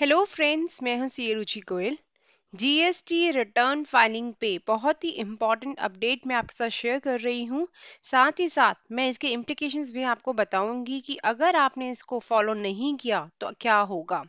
hello friends मैं हूं C Ruchi Goyal GST return filing पे बहुत ही इंपॉर्टेंट अपडेट मैं आपके साथ शेयर कर रही हूँ साथ ही साथ मैं इसके इम्प्लीकेशन भी आपको बताऊंगी कि अगर आपने इसको फॉलो नहीं किया तो क्या होगा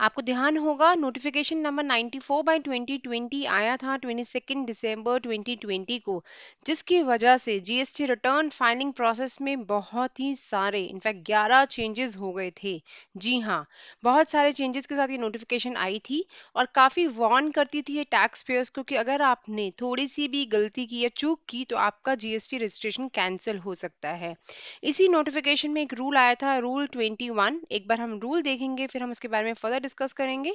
आपको ध्यान होगा नोटिफिकेशन नंबर 94 बाय 2020 आया था 22 दिसंबर 2020 को जिसकी वजह से जीएसटी रिटर्न फाइलिंग प्रोसेस में बहुत ही सारे इनफैक्ट ग्यारह चेंजेस हो गए थे जी हाँ बहुत सारे चेंजेस के साथ ये नोटिफिकेशन आई थी और काफ़ी वॉर्न करती थी ये टैक्स पेयर्स को कि अगर आपने थोड़ी सी भी गलती की या चूक की तो आपका जीएसटी रजिस्ट्रेशन कैंसिल हो सकता है इसी नोटिफिकेशन में एक रूल आया था रूल 21 एक बार हम रूल देखेंगे फिर हम उसके बारे में फर्दर डिस्कस करेंगे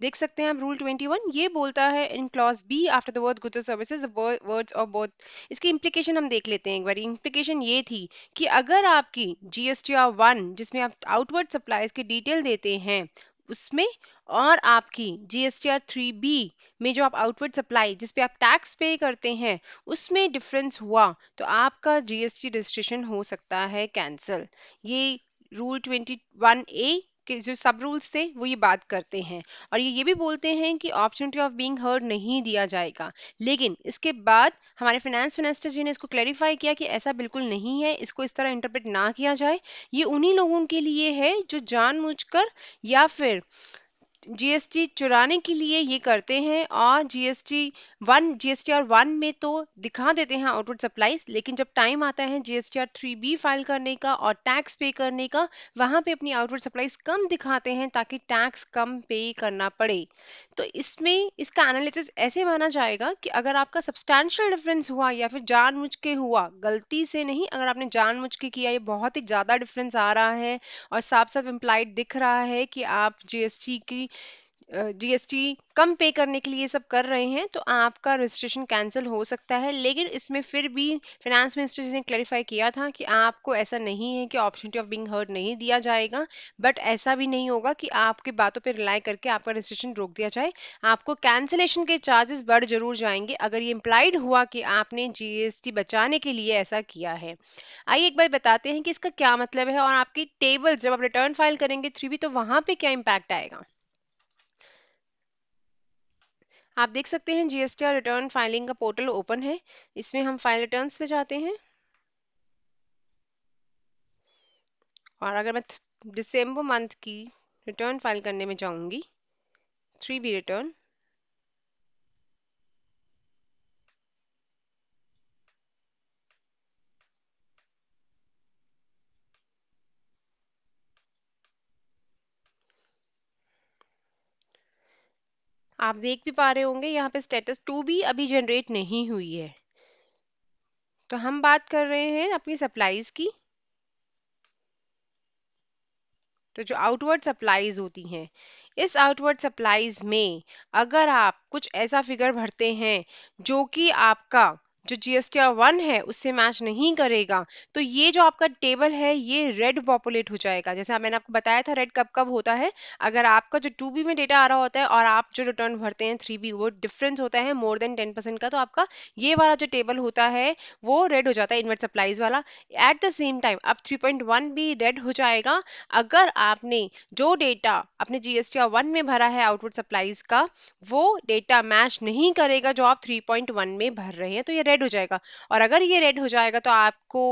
देख सकते हैं आप रूल 21 ये बोलता है in clause B after the word goods services words of both इसकी इम्प्लीकेशन हम देख लेते हैं एक बार इम्प्लीकेशन ये थी कि अगर आपकी जीएसटी आर वन जिसमें आप आउटवर्ड सप्लाईज की डिटेल देते हैं उसमें और आपकी G S T R three B में जो आप आउटवर्ड सप्लाई जिसपे आप टैक्स पे करते हैं उसमें डिफरेंस हुआ तो आपका जीएसटी रजिस्ट्रेशन हो सकता है कैंसिल ये रूल ट्वेंटी वन ए के जो सब रूल्स थे वो ये बात करते हैं और ये ये भी बोलते हैं कि ऑपरचुनिटी ऑफ बीइंग हर्ड नहीं दिया जाएगा लेकिन इसके बाद हमारे फाइनेंस मिनिस्टर जी ने इसको क्लैरिफाई किया कि ऐसा बिल्कुल नहीं है इसको इस तरह इंटरप्रेट ना किया जाए ये उन्हीं लोगों के लिए है जो जानबूझकर या फिर जीएसटी चुराने के लिए ये करते हैं और GST one GST R one में तो दिखा देते हैं आउटवर्ड सप्लाईज लेकिन जब टाइम आता है GST R three B file करने का और टैक्स पे करने का वहाँ पे अपनी आउटवर्ड सप्लाईज कम दिखाते हैं ताकि टैक्स कम पे करना पड़े तो इसमें इसका एनालिसिस ऐसे माना जाएगा कि अगर आपका सब्सटैंशियल डिफरेंस हुआ या फिर जान के हुआ गलती से नहीं अगर आपने जान के किया ये बहुत ही ज़्यादा डिफरेंस आ रहा है और साफ साफ इम्प्लाइड दिख रहा है कि आप जीएसटी की जीएसटी कम पे करने के लिए सब कर रहे हैं तो आपका रजिस्ट्रेशन कैंसिल हो सकता है लेकिन इसमें फिर भी फाइनेंस मिनिस्टर जी ने क्लैरिफाई किया था कि आपको ऐसा नहीं है कि अपॉर्चुनिटी ऑफ बिंग हर्ड नहीं दिया जाएगा बट ऐसा भी नहीं होगा कि आपकी बातों पर रिलाई करके आपका रजिस्ट्रेशन रोक दिया जाए आपको कैंसिलेशन के चार्जेस बढ़ जरूर जाएंगे अगर ये इम्प्लाइड हुआ कि आपने जीएसटी बचाने के लिए ऐसा किया है आइए एक बार बताते हैं कि इसका क्या मतलब है और आपकी टेबल जब आप रिटर्न फाइल करेंगे थ्री तो वहाँ पर क्या इम्पैक्ट आएगा आप देख सकते हैं जीएसटीआर रिटर्न फाइलिंग का पोर्टल ओपन है इसमें हम फाइल रिटर्न्स पे जाते हैं और अगर मैं दिसंबर मंथ की रिटर्न फाइल करने में जाऊंगी थ्री बी रिटर्न आप देख भी पा रहे होंगे यहाँ पे स्टेटस टू भी अभी जनरेट नहीं हुई है तो हम बात कर रहे हैं अपनी सप्लाईज की तो जो आउटवर्ड सप्लाईज होती हैं इस आउटवर्ड सप्लाईज में अगर आप कुछ ऐसा फिगर भरते हैं जो कि आपका जो जीएसटीआर वन है उससे मैच नहीं करेगा तो ये जो आपका टेबल है ये रेड पॉपुलेट हो जाएगा जैसे मैंने आपको बताया था रेड कब कब होता है अगर आपका जो टू बी में डेटा आ रहा होता है और आप जो रिटर्न भरते हैं थ्री बी वो डिफरेंस होता है मोर देन टेन परसेंट का तो आपका ये वाला जो टेबल होता है वो रेड हो जाता है इन्वर्ट सप्लाईज वाला एट द सेम टाइम अब थ्री भी रेड हो जाएगा अगर आपने जो डेटा अपने जी एस में भरा है आउटवर्ड सप्लाईज का वो डेटा मैच नहीं करेगा जो आप थ्री में भर रहे हैं तो ये रेड हो जाएगा और अगर ये रेड हो जाएगा तो आपको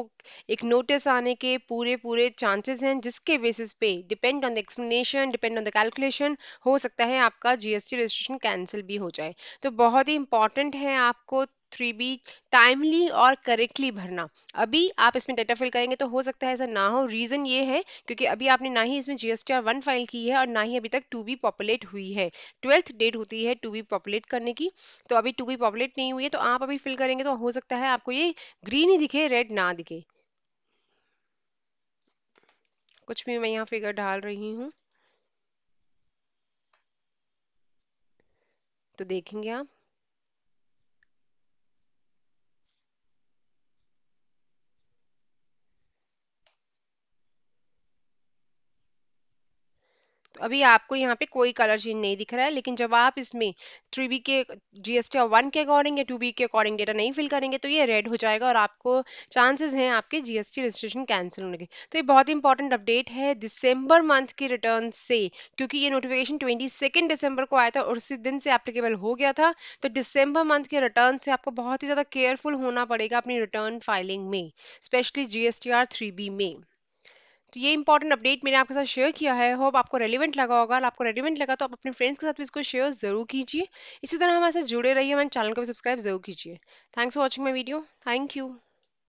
एक नोटिस आने के पूरे पूरे चांसेस हैं जिसके बेसिस पे depend on the explanation depend on the calculation हो सकता है आपका जीएसटी रजिस्ट्रेशन कैंसिल भी हो जाए तो बहुत ही इंपॉर्टेंट है आपको थ्री बी टाइमली और करेक्टली भरना अभी आप इसमें डेटा फिल करेंगे तो हो सकता है ऐसा ना हो रीज़न ये है क्योंकि अभी आपने ना ही इसमें जीएसटी आर वन फाइल की है और ना ही अभी तक टू बी पॉपुलेट हुई है ट्वेल्थ डेट होती है टू बी पॉपुलेट करने की तो अभी टू बी पॉपुलेट नहीं हुई है तो आप अभी फिल करेंगे तो हो सकता है आपको ये ग्रीन ही दिखे रेड ना दिखे कुछ भी मैं यहाँ फिगर डाल रही हूँ तो देखेंगे आप अभी आपको यहाँ पे कोई कलर चेंज नहीं दिख रहा है लेकिन जब आप इसमें थ्री बी के जीएसटी और वन के अकॉर्डिंग या टू बी के अकॉर्डिंग डेटा नहीं फिल करेंगे तो ये रेड हो जाएगा और आपको चांसेस हैं आपके जीएसटी रजिस्ट्रेशन कैंसिल होने के तो ये बहुत इंपॉर्टेंट अपडेट है दिसंबर मंथ की रिटर्न से क्योंकि ये नोटिफिकेशन ट्वेंटी सेकेंड दिसंबर को आया था और उसी दिन से एप्लीकेबल हो गया था तो दिसंबर मंथ के रिटर्न से आपको बहुत ही ज़्यादा केयरफुल होना पड़ेगा अपनी रिटर्न फाइलिंग में specially G S R three B में तो ये इंपॉर्टेंट अपडेट मैंने आपके साथ शेयर किया है होप आपको रेलिवेंट लगा होगा आपको रेलिवेंट लगा तो आप अपने फ्रेंड्स के साथ भी इसको शेयर जरूर कीजिए इसी तरह हमारे साथ जुड़े रहिए हमारे चैनल को भी सब्सक्राइब जरूर कीजिए thanks for watching my video thank you